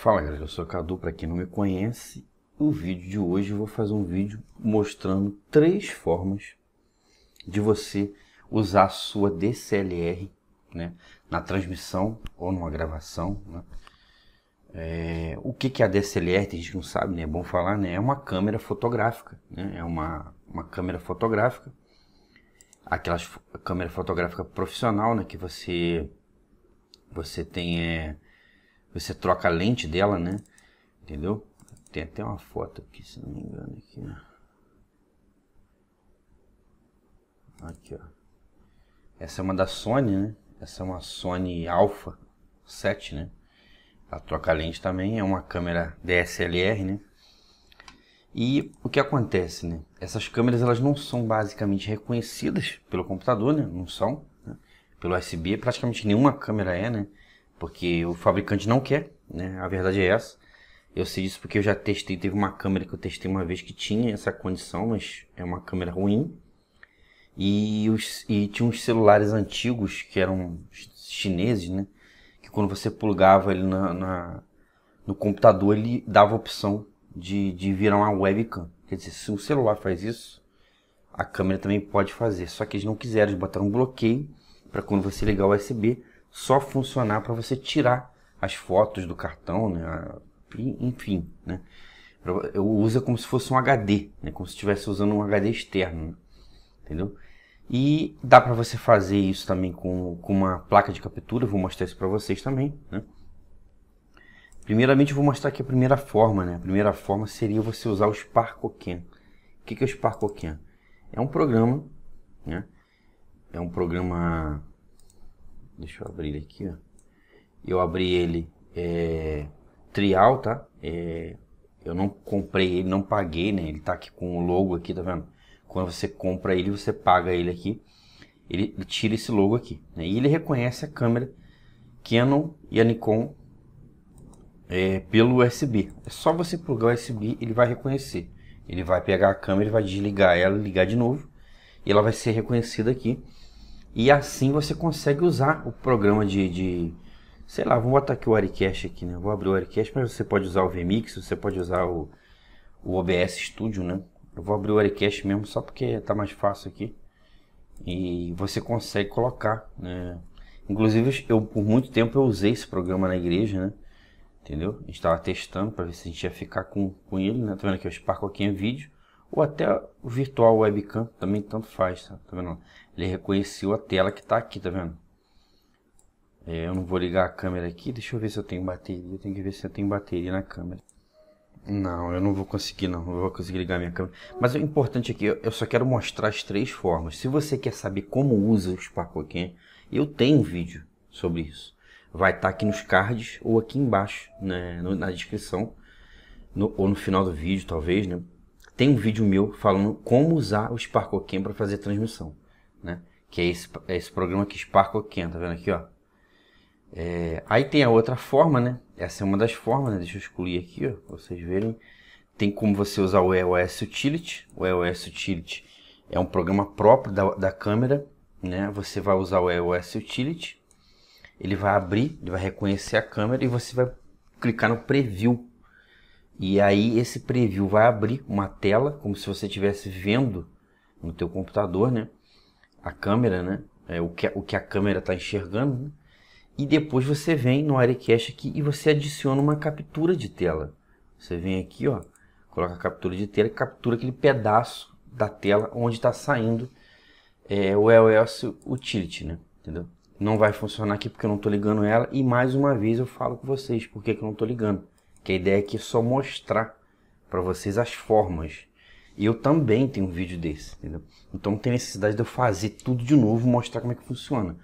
Fala galera, eu sou o Cadu, para quem não me conhece, no vídeo de hoje eu vou fazer um vídeo mostrando três formas de você usar a sua DCLR né, na transmissão ou numa gravação. Né? É, o que, que é a DCLR? Tem gente que não sabe, né? é bom falar, né? é uma câmera fotográfica, né? é uma, uma câmera fotográfica, aquela câmera fotográfica profissional né, que você, você tem... É, você troca a lente dela, né? Entendeu? Tem até uma foto aqui, se não me engano, aqui, né? Aqui, ó. Essa é uma da Sony, né? Essa é uma Sony Alpha 7, né? Ela troca a lente também, é uma câmera DSLR, né? E o que acontece, né? Essas câmeras elas não são basicamente reconhecidas pelo computador, né? Não são. Né? Pelo USB, praticamente nenhuma câmera é, né? porque o fabricante não quer, né? A verdade é essa. Eu sei disso porque eu já testei, teve uma câmera que eu testei uma vez que tinha essa condição, mas é uma câmera ruim. E, os, e tinha uns celulares antigos que eram chineses, né? Que quando você plugava ele na, na no computador, ele dava a opção de, de virar uma webcam. Quer dizer, se um celular faz isso, a câmera também pode fazer. Só que eles não quiseram, eles botaram um bloqueio para quando você ligar o USB, só funcionar para você tirar as fotos do cartão, né? enfim, né? Eu uso é como se fosse um HD, né? como se estivesse usando um HD externo, né? entendeu? E dá para você fazer isso também com, com uma placa de captura, vou mostrar isso para vocês também, né? Primeiramente, eu vou mostrar aqui a primeira forma, né? A primeira forma seria você usar o SparkoCam. O que é o SparkoCam? É um programa, né? É um programa Deixa eu abrir ele aqui, ó. Eu abri ele é, trial, tá? É, eu não comprei ele, não paguei, né? Ele tá aqui com o logo aqui, tá vendo? Quando você compra ele, você paga ele aqui. Ele, tira esse logo aqui, né? E ele reconhece a câmera Canon e a Nikon é, pelo USB. É só você plugar o USB, ele vai reconhecer. Ele vai pegar a câmera, vai desligar ela, ligar de novo. E ela vai ser reconhecida aqui. E assim você consegue usar o programa de, de sei lá, vamos botar aqui o Aricast aqui, né? Vou abrir o Aricast, mas você pode usar o VMix, você pode usar o, o OBS Studio, né? Eu vou abrir o Aricast mesmo só porque tá mais fácil aqui. E você consegue colocar, né? Inclusive, eu por muito tempo eu usei esse programa na igreja, né? Entendeu? A gente estava testando para ver se a gente ia ficar com, com ele, né? Tá vendo aqui o Spark aqui em é vídeo ou até o virtual webcam, também tanto faz, tá, tá vendo? Ele reconheceu a tela que está aqui, tá vendo? É, eu não vou ligar a câmera aqui, deixa eu ver se eu tenho bateria, eu tenho que ver se eu tenho bateria na câmera. Não, eu não vou conseguir não, não vou conseguir ligar minha câmera. Mas o importante aqui, eu só quero mostrar as três formas. Se você quer saber como usa o Sparkoken, eu tenho um vídeo sobre isso. Vai estar tá aqui nos cards ou aqui embaixo, né, na descrição. No, ou no final do vídeo, talvez, né? tem um vídeo meu falando como usar o SparkOCam para fazer transmissão, né? Que é esse, é esse programa aqui, SparkOCam, tá vendo aqui, ó? É, aí tem a outra forma, né? Essa é uma das formas, né? deixa eu excluir aqui, ó, pra vocês verem. Tem como você usar o EOS Utility. O EOS Utility é um programa próprio da, da câmera, né? Você vai usar o EOS Utility, ele vai abrir, ele vai reconhecer a câmera e você vai clicar no preview e aí esse preview vai abrir uma tela, como se você estivesse vendo no teu computador, né? A câmera, né? É, o, que, o que a câmera está enxergando, né? E depois você vem no Arecast aqui e você adiciona uma captura de tela. Você vem aqui, ó, coloca a captura de tela e captura aquele pedaço da tela onde está saindo é, o EOS Utility, né? Entendeu? Não vai funcionar aqui porque eu não estou ligando ela. E mais uma vez eu falo com vocês porque que eu não estou ligando. Que a ideia aqui é só mostrar para vocês as formas. E eu também tenho um vídeo desse, entendeu? Então não tem necessidade de eu fazer tudo de novo, mostrar como é que funciona.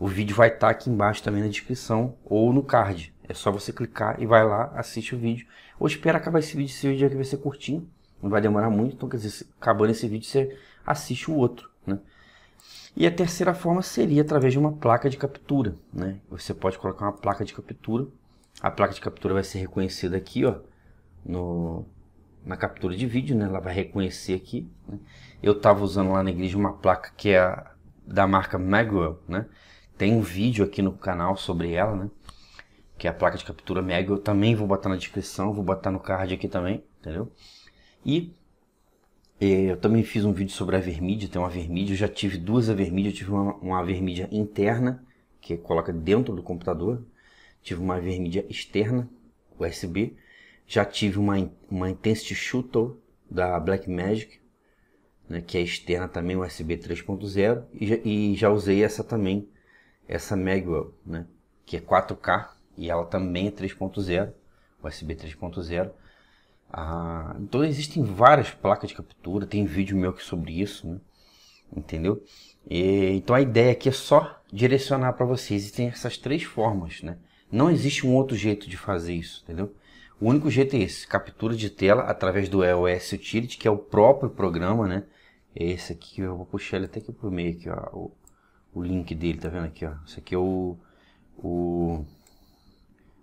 O vídeo vai estar tá aqui embaixo também na descrição ou no card. É só você clicar e vai lá, assiste o vídeo. Ou espera acabar esse vídeo, esse vídeo aqui vai ser curtinho. Não vai demorar muito, então quer dizer, acabando esse vídeo você assiste o outro, né? E a terceira forma seria através de uma placa de captura, né? Você pode colocar uma placa de captura a placa de captura vai ser reconhecida aqui, ó, no, na captura de vídeo, né? Ela vai reconhecer aqui. Né? Eu estava usando lá na igreja uma placa que é a, da marca Magwell, né? Tem um vídeo aqui no canal sobre ela, né? Que é a placa de captura Magwell. Também vou botar na descrição, vou botar no card aqui também, entendeu? E é, eu também fiz um vídeo sobre a vermídia, tem uma vermídia, eu já tive duas vermídias, eu tive uma, uma vermídia interna, que coloca dentro do computador, Tive uma vermídia externa, USB. Já tive uma, uma Intensity Shooter da Blackmagic, né, que é externa também, USB 3.0. E, e, já usei essa também, essa Magwell, né, que é 4K e ela também é 3.0, USB 3.0. Ah, então existem várias placas de captura, tem vídeo meu aqui sobre isso, né? entendeu? E, então a ideia aqui é só direcionar para vocês. Existem essas três formas, né? Não existe um outro jeito de fazer isso, entendeu? O único jeito é esse, captura de tela através do EOS Utility, que é o próprio programa, né? É esse aqui, que eu vou puxar ele até aqui pro meio, aqui, ó, o, o link dele, tá vendo aqui, ó? Esse aqui é o, o,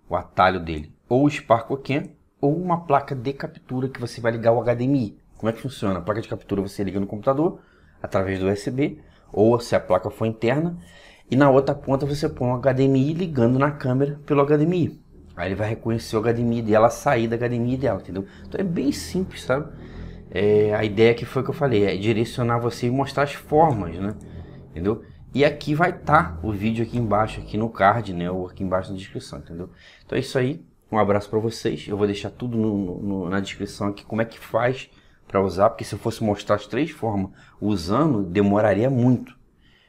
o atalho dele. Ou o SparkleCam, ou uma placa de captura que você vai ligar o HDMI. Como é que funciona? A placa de captura você liga no computador, através do USB, ou se a placa for interna, e na outra ponta você põe um HDMI ligando na câmera pelo HDMI. Aí ele vai reconhecer o HDMI dela, sair da HDMI dela, entendeu? Então é bem simples, sabe? É, a ideia que foi que eu falei, é direcionar você e mostrar as formas, né? Entendeu? E aqui vai estar tá o vídeo aqui embaixo, aqui no card, né? Ou aqui embaixo na descrição, entendeu? Então é isso aí. Um abraço para vocês. Eu vou deixar tudo no, no, na descrição aqui como é que faz para usar, porque se eu fosse mostrar as três formas usando, demoraria muito.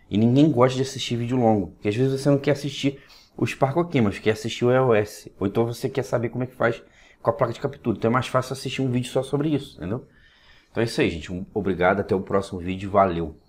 E ninguém gosta de assistir vídeo longo, porque às vezes você não quer assistir os mas quer assistir o EOS, ou então você quer saber como é que faz com a placa de captura. Então é mais fácil assistir um vídeo só sobre isso, entendeu? Então é isso aí, gente. Obrigado, até o próximo vídeo, valeu!